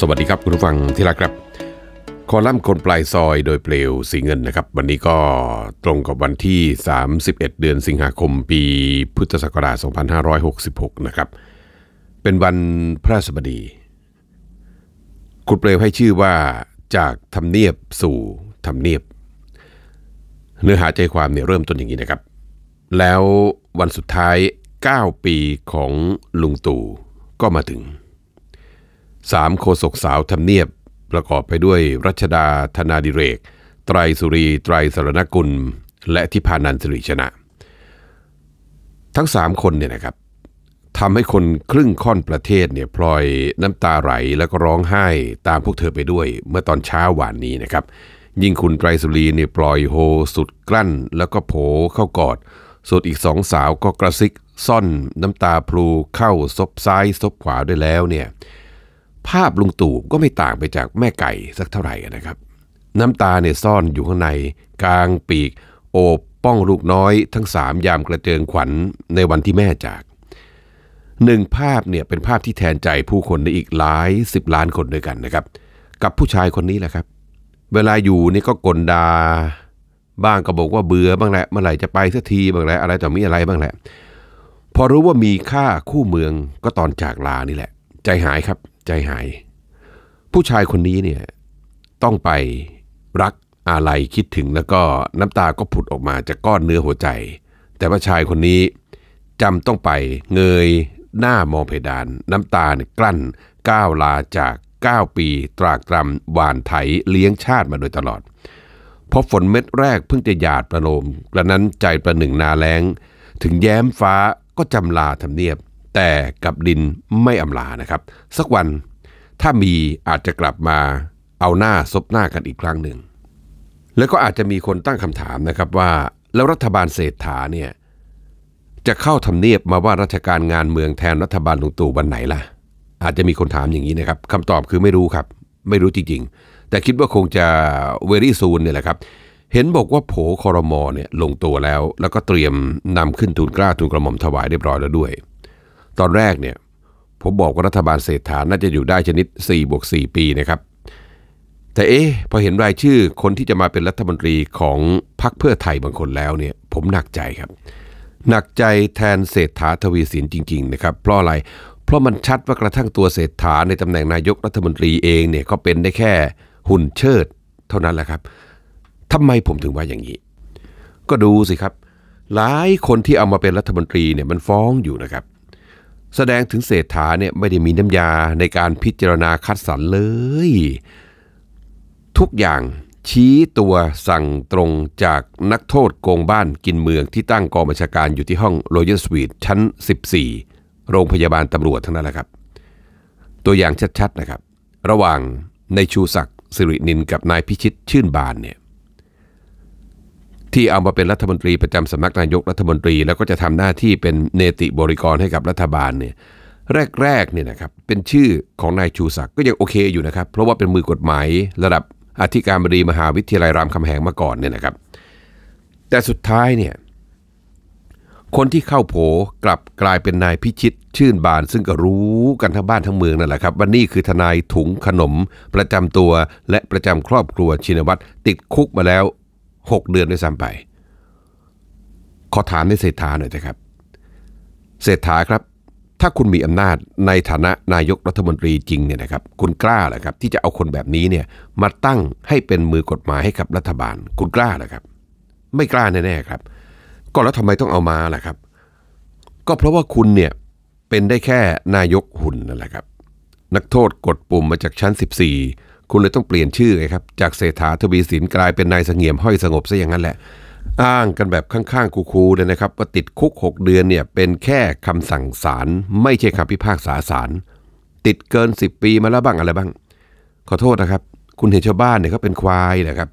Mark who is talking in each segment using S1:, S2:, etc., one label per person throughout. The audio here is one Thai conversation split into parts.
S1: สวัสดีครับคุณผู้ฟังที่รักครับ คอลัมน์คนปลายซอยโดยเปลวสีเงินนะครับ วันนี้ก็ตรงกับวันที่ 31 เดือนสิงหาคมปีพุทธศักราช2566 นะครับ เป็นวันพระสบดี คุณเปลวให้ชื่อว่าจากทำเนียบสู่ทำเนียบ เนื้อหาใจความเนี่ยเริ่มต้นอย่างนี้นะครับ แล้ววันสุดท้าย 9 ปีของลุงตู่ ก็มาถึง3 โคศกสาวทำเนียบประกอบไปด้วยรัชดาธนาดิเรก ไตรสุรีไตรสรณกุล และทิพานันสิริชนะ ทั้ง 3 คนเนี่ยนะครับทำให้คนครึ่งค่อนประเทศเนี่ยพลอยน้ำตาไหลแล้วก็ร้องไห้ตามพวกเธอไปด้วยเมื่อตอนเช้าหวานนี้นะครับ ยิ่งคุณไตรสุรีเนี่ยปล่อยโฮสุดกลั้น แล้วก็โผเข้ากอดส่วนอีกสองสาวก็กระซิก ซ่อน น้ำตาพลูเข้าซบซ้ายซบขวาด้วยแล้วเนี่ยภาพลุงตู่ก็ไม่ต่างไปจากแม่ไก่ สักเท่าไหร่นะครับ น้ำตาเนี่ย ซ่อนอยู่ข้างใน กลางปีก โอบป้องลูกน้อย ทั้งสามยามกระเจิงขวัญในวันที่แม่จาก หนึ่งภาพเนี่ย เป็นภาพที่แทนใจผู้คน ในอีกหลายสิบล้านคนด้วยกันนะครับ กับผู้ชายคนนี้แหละครับ เวลาอยู่นี่ก็กลดา บ้างก็บอกว่าเบื่อบ้างแหละเมื่อไหร่จะไปสักทีบ้างแหละอะไรต่อมีอะไรบ้างแหละ พอรู้ว่ามีค่าคู่เมืองก็ตอนจากลานี่แหละ ใจหายครับใจหายผู้ชายคนนี้เนี่ยต้องไปรักอะไรคิดถึงแล้วก็น้ำตาก็ผุดออกมาจากก้อนเนื้อหัวใจ แต่ว่าชายคนนี้จำต้องไปเงยหน้ามองเพดาน น้ำตาเนี่ยกลั้นก้าวลาจาก 9 ปีตรากตรำหวานไถเลี้ยงชาติมาโดยตลอดพราะฝนเม็ดแรกเพิ่งจะหยาดประโลมกระนั้นใจประหนึ่งนาแล้ง ถึงแย้มฟ้าก็จำลาทำเนียบแต่กับดินไม่อำลานะครับ สักวันถ้ามีอาจจะกลับมาเอาหน้าซบหน้ากันอีกครั้งหนึ่ง แล้วก็อาจจะมีคนตั้งคำถามนะครับว่า แล้วรัฐบาลเศรษฐาเนี่ยจะเข้าทำเนียบมาว่าราชการงานเมืองแทนรัฐบาลลุงตู่วันไหนล่ะอาจจะมีคนถามอย่างนี้นะครับคำตอบคือไม่รู้ครับ ไม่รู้จริงๆแต่คิดว่าคงจะเวรี่ซูนเนี่ยแหละครับเห็นบอกว่าโผคอรมอเนี่ยลงตัวแล้ว แล้วก็เตรียมนำขึ้นทูลกล้าทูลกระหม่อมถวายเรียบร้อยแล้วด้วยตอนแรกเนี่ยผมบอกว่ารัฐบาลเศรษฐาน่าจะอยู่ได้ชนิด4บวก4 ปีนะครับ แต่เอ๊ะ พอเห็นรายชื่อคนที่จะมาเป็นรัฐมนตรีของพรรคเพื่อไทยบางคนแล้วเนี่ยผมหนักใจครับ หนักใจแทนเศรษฐาทวีสินจริงๆ นะครับเพราะอะไรเพราะมันชัดว่ากระทั่งตัวเศรษฐาในตำแหน่งนายกรัฐมนตรีเองเนี่ยก็เป็นได้แค่หุ่นเชิดเท่านั้นแหละครับ ทำไมผมถึงว่าอย่างนี้ก็ดูสิครับ หลายคนที่เอามาเป็นรัฐมนตรีเนี่ยมันฟ้องอยู่นะครับแสดงถึงเศรษฐาเนี่ยไม่ได้มีน้ำยาในการพิจารณาคัดสรรเลย ทุกอย่างชี้ตัวสั่งตรงจากนักโทษโกงบ้านกินเมืองที่ตั้งกองบัญชาการอยู่ที่ห้องโรอยัลสวีทชั้น 14 โรงพยาบาลตำรวจทั้งนั้นแหละครับตัวอย่างชัดๆนะครับ ระหว่างในชูศักดิ์สิรินินกับนายพิชิตชื่นบานเนี่ยที่เอามาเป็นรัฐมนตรีประจำสำนักนายกรัฐมนตรี แล้วก็จะทำหน้าที่เป็นเนติบริกรให้กับรัฐบาลเนี่ยแรกๆเนี่ยนะครับเป็นชื่อของนายชูศักดิ์ก็ยังโอเคอยู่นะครับ เพราะว่าเป็นมือกฎหมาย ระดับอธิการบดีมหาวิทยาลัยรามคำแหงมาก่อนเนี่ยนะครับ แต่สุดท้ายเนี่ยคนที่เข้าโผกลับกลายเป็นนายพิชิต ชื่นบาน ซึ่งก็รู้กันทั้งบ้านทั้งเมืองนั่นแหละครับว่านี่คือทนายถุงขนม ประจำตัวและประจำครอบครัวชินวัตรติดคุกมาแล้วหกเดือนด้วยซ้ำไป ขอถามในเศรษฐาหน่อยนะครับ เศรษฐาครับ ถ้าคุณมีอำนาจในฐานะนายกรัฐมนตรีจริงเนี่ยนะครับ คุณกล้าเหรอครับที่จะเอาคนแบบนี้เนี่ยมาตั้งให้เป็นมือกฎหมายให้กับรัฐบาล คุณกล้าเหรอครับ ไม่กล้าแน่ๆครับ ก็แล้วทำไมต้องเอามาล่ะครับ ก็เพราะว่าคุณเนี่ยเป็นได้แค่นายกหุ่นนั่นแหละครับ นักโทษกดปุ่มมาจากชั้น 14คุณเลยต้องเปลี่ยนชื่อไงครับจากเศรษฐาทวีสินกลายเป็นนายเสงี่ยมห้อยสงบซะอย่างนั้นแหละ อ้างกันแบบข้างๆ คูๆ เลยนะครับ ว่าติดคุก 6 เดือนเนี่ยเป็นแค่คำสั่งศาลไม่ใช่คำพิพากษาศาลติดเกิน 10 ปีมาแล้วบ้างอะไรบ้าง ขอโทษนะครับ คุณเห็นชาวบ้านเนี่ยเขาเป็นควายนะครับ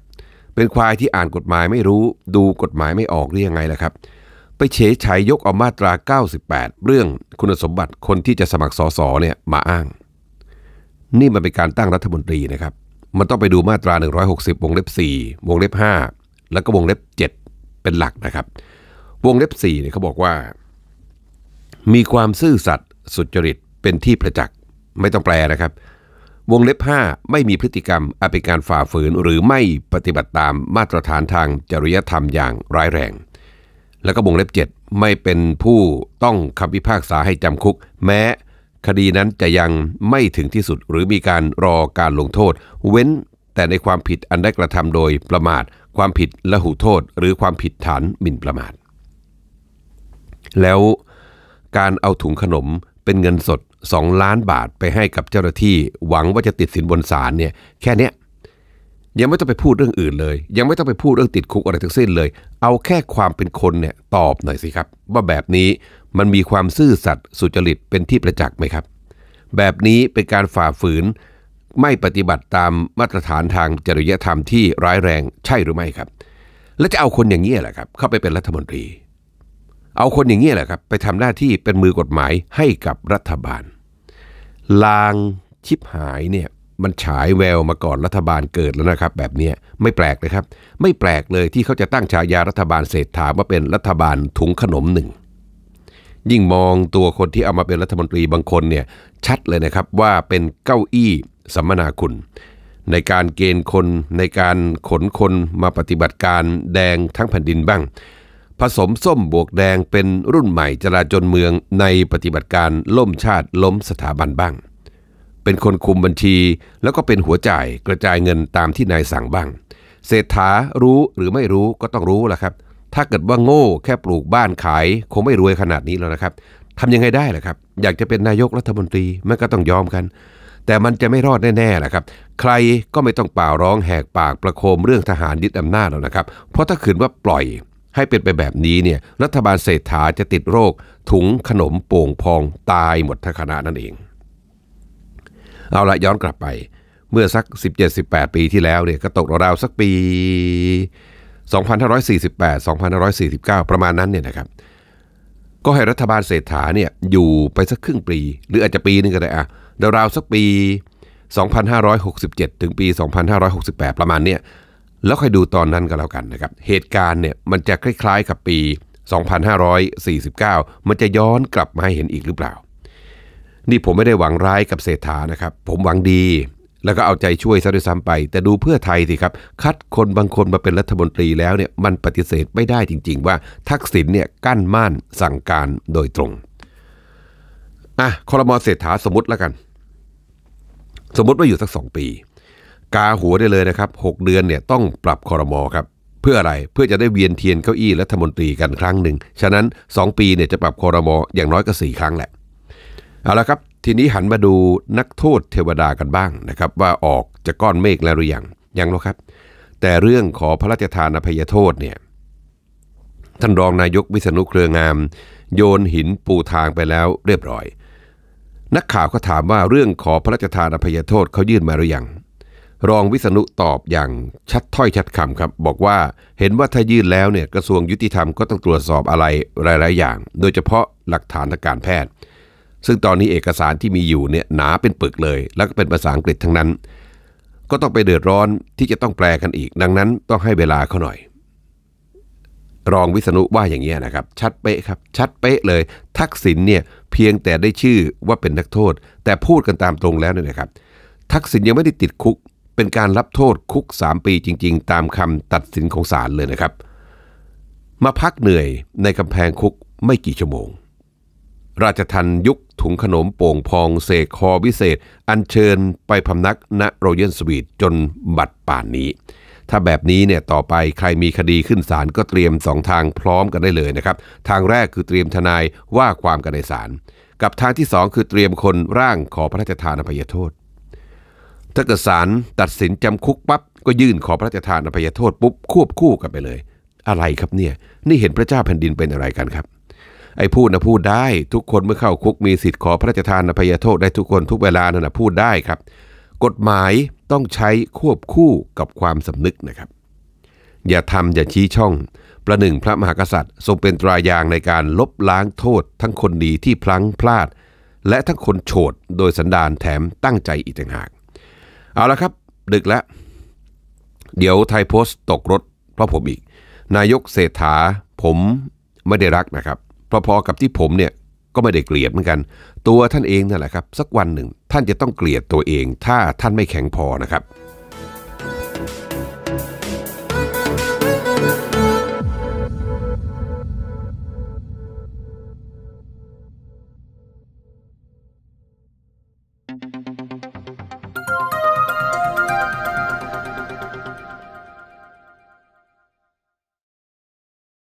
S1: เป็นควายที่อ่านกฎหมายไม่รู้ดูกฎหมายไม่ออกหรือยังไงล่ะครับไปเฉยฉายยกเอามาตรา 98 เรื่องคุณสมบัติคนที่จะสมัครสสเนี่ยมาอ้างนี่มันเป็นการตั้งรัฐมนตรีนะครับ มันต้องไปดูมาตรา 160 วงเล็บ 4 วงเล็บ 5 แล้วก็วงเล็บ 7 เป็นหลักนะครับ วงเล็บ 4เนี่ยเขาบอกว่า มีความซื่อสัตย์สุจริตเป็นที่ประจักษ์ไม่ต้องแปลนะครับ วงเล็บ 5 ไม่มีพฤติกรรมอาเป็นการฝ่าฝืน หรือไม่ปฏิบัติตามมาตรฐานทางจริยธรรมอย่างร้ายแรง แล้วก็วงเล็บ 7 ไม่เป็นผู้ต้องคำพิพากษาให้จำคุก แม้คดีนั้นจะยังไม่ถึงที่สุดหรือมีการรอการลงโทษ เว้นแต่ในความผิดอันได้กระทำโดยประมาท ความผิดละหุโทษ หรือความผิดฐานหมิ่นประมาทแล้วการเอาถุงขนมเป็นเงินสด 2 ล้านบาทไปให้กับเจ้าหน้าที่หวังว่าจะติดสินบนศาลเนี่ยแค่เนี้ยยังไม่ต้องไปพูดเรื่องอื่นเลย ยังไม่ต้องไปพูดเรื่องติดคุกอะไรทั้งสิ้นเลย เอาแค่ความเป็นคนเนี่ยตอบหน่อยสิครับ ว่าแบบนี้มันมีความซื่อสัตย์สุจริตเป็นที่ประจักษ์ไหมครับ แบบนี้เป็นการฝ่าฝืน ไม่ปฏิบัติตามมาตรฐานทางจริยธรรมที่ร้ายแรงใช่หรือไม่ครับ และจะเอาคนอย่างนี้แหละครับเข้าไปเป็นรัฐมนตรี เอาคนอย่างนี้แหละครับ ไปทำหน้าที่เป็นมือกฎหมายให้กับรัฐบาล ลางชิบหายเนี่ยมันฉายแววมาก่อนรัฐบาลเกิดแล้วนะครับ แบบนี้ไม่แปลกเลยครับไม่แปลกเลยที่เขาจะตั้งฉายารัฐบาลเศรษฐาว่าเป็นรัฐบาลถุงขนมหนึ่งยิ่งมองตัวคนที่เอามาเป็นรัฐมนตรีบางคนเนี่ยชัดเลยนะครับว่าเป็นเก้าอี้สัมมนาคุณ ในการเกณฑ์คนในการขนคนมาปฏิบัติการแดงทั้งแผ่นดินบ้าง ผสมส้มบวกแดงเป็นรุ่นใหม่จราจนเมืองในปฏิบัติการล่มชาติล้มสถาบันบ้าง เป็นคนคุมบัญชีแล้วก็เป็นหัวจ่ายกระจายเงินตามที่นายสั่งบ้างเศรษฐารู้หรือไม่รู้ก็ต้องรู้ล่ะครับถ้าเกิดว่าโง่แค่ปลูกบ้านขาย คงไม่รวยขนาดนี้แล้วนะครับทำยังไงได้ล่ะครับ อยากจะเป็นนายกรัฐมนตรีมันก็ต้องยอมกัน แต่มันจะไม่รอดแน่ๆละครับ ใครก็ไม่ต้องป่าร้องแหกปากประโคมเรื่องทหารยึดอำนาจแล้วนะครับ เพราะถ้าขืนว่าปล่อยให้เป็นไปแบบนี้เนี่ย รัฐบาลเศรษฐาจะติดโรคถุงขนมโป่งพองตายหมดทั้งคณะนั่นเอง เอาละย้อนกลับไป เมื่อสัก 17-18 ปีที่แล้วเนี่ยก็ตกราวสักปี2548 2549 ประมาณนั้นเนี่ยนะครับ ก็ให้รัฐบาลเศรษฐาเนี่ยอยู่ไปสักครึ่งปี หรืออาจจะปีนึงก็ได้อะราวๆสักปี 2567 ถึงปี 2568 ประมาณเนี่ยแล้วค่อยดูตอนนั้นก็แล้วกันนะครับ เหตุการณ์เนี่ยมันจะคล้าย ๆ กับปี 2549 มันจะย้อนกลับมาให้เห็นอีกหรือเปล่า นี่ผมไม่ได้หวังร้ายกับเศรษฐานะครับ ผมหวังดีแล้วก็เอาใจช่วยซะด้วยซ้ำไป แต่ดูเพื่อไทยสิครับ คัดคนบางคนมาเป็นรัฐมนตรีแล้วเนี่ยมันปฏิเสธไม่ได้จริงๆว่าทักษิณเนี่ยกั้นม่านสั่งการโดยตรงอ่ะคอรมอเศรษฐาสมมติแล้วกัน สมมติว่าอยู่สักสองปี กาหัวได้เลยนะครับหกเดือนเนี่ยต้องปรับคอรมอครับ เพื่ออะไรเพื่อจะได้เวียนเทียนเก้าอี้รัฐมนตรีกันครั้งหนึ่งฉะนั้น2ปีเนี่ยจะปรับคอรมออย่างน้อยก็4ครั้งแหละ เอาละครับทีนี้หันมาดูนักโทษเทวดากันบ้างนะครับ ว่าออกจะก้อนเมฆแล้วหรือยังยังหรอกครับ แต่เรื่องขอพระราชทานอภัยโทษเนี่ยท่านรองนายกวิษณุเครืองาม โยนหินปูทางไปแล้วเรียบร้อย นักข่าวก็ถามว่าเรื่องขอพระราชทานอภัยโทษเขายื่นมาหรือยังรองวิษณุตอบอย่างชัดถ้อยชัดคำครับบอกว่าเห็นว่าถ้ายื่นแล้วเนี่ยกระทรวงยุติธรรมก็ต้องตรวจสอบอะไรหลาย ๆอย่าง โดยเฉพาะหลักฐานทางการแพทย์ซึ่งตอนนี้เอกสารที่มีอยู่เนี่ยหนาเป็นปึกเลย แล้วก็เป็นภาษาอังกฤษทั้งนั้น ก็ต้องไปเดือดร้อนที่จะต้องแปลกันอีกดังนั้น ต้องให้เวลาเขาหน่อย รองวิษณุว่าอย่างนี้นะครับชัดเป๊ะครับชัดเป๊ะเลย ทักษิณเนี่ยเพียงแต่ได้ชื่อว่าเป็นนักโทษ แต่พูดกันตามตรงแล้วเนี่ยนะครับทักษิณยังไม่ได้ติดคุกเป็นการรับโทษคุก 3 ปีจริงๆ ตามคำตัดสินของศาลเลยนะครับ มาพักเหนื่อยในกำแพงคุกไม่กี่ชั่วโมงราชทันยุคถุงขนมโป่งพองเสกคอวิเศษ อัญเชิญไปพำนักณโรเยนสวีทจนบัดป่านนี้ ถ้าแบบนี้เนี่ยต่อไปใครมีคดีขึ้นศาลก็เตรียมสองทางพร้อมกันได้เลยนะครับ ทางแรกคือเตรียมทนายว่าความกันในศาลกับทางที่สองคือเตรียมคนร่างขอพระราชทานอภัยโทษถ้าเกิดศาลตัดสินจำคุกปั๊บก็ยื่นขอพระราชทานอภัยโทษปุ๊บควบคู่กันไปเลย อะไรครับเนี่ยนี่เห็นพระเจ้าแผ่นดินเป็นอะไรกันครับไอ้พูดนะพูดได้ ทุกคนเมื่อเข้าคุกมีสิทธิ์ขอพระราชทานอภัยโทษ ได้ทุกคนทุกเวลานั่นนะพูดได้ครับ กฎหมายต้องใช้ควบคู่กับความสำนึกนะครับ อย่าทำอย่าชี้ช่อง ประหนึ่งพระมหากษัตริย์ ทรงเป็นตรายางในการลบล้างโทษทั้งคนดีที่พลั้งพลาด และทั้งคนโฉดโดยสันดานแถมตั้งใจอีกต่างหากเอาละครับ ดึกแล้วเดี๋ยวไทยโพสต์ตกรถเพราะผมอีกนายกเศรษฐาผมไม่ได้รักนะครับพอๆ กับที่ผมเนี่ย ก็ไม่ได้เกลียดเหมือนกัน ตัวท่านเองนั่นแหละครับ สักวันหนึ่ง ท่านจะต้องเกลียดตัวเอง ถ้าท่านไม่แข็งพอนะครับ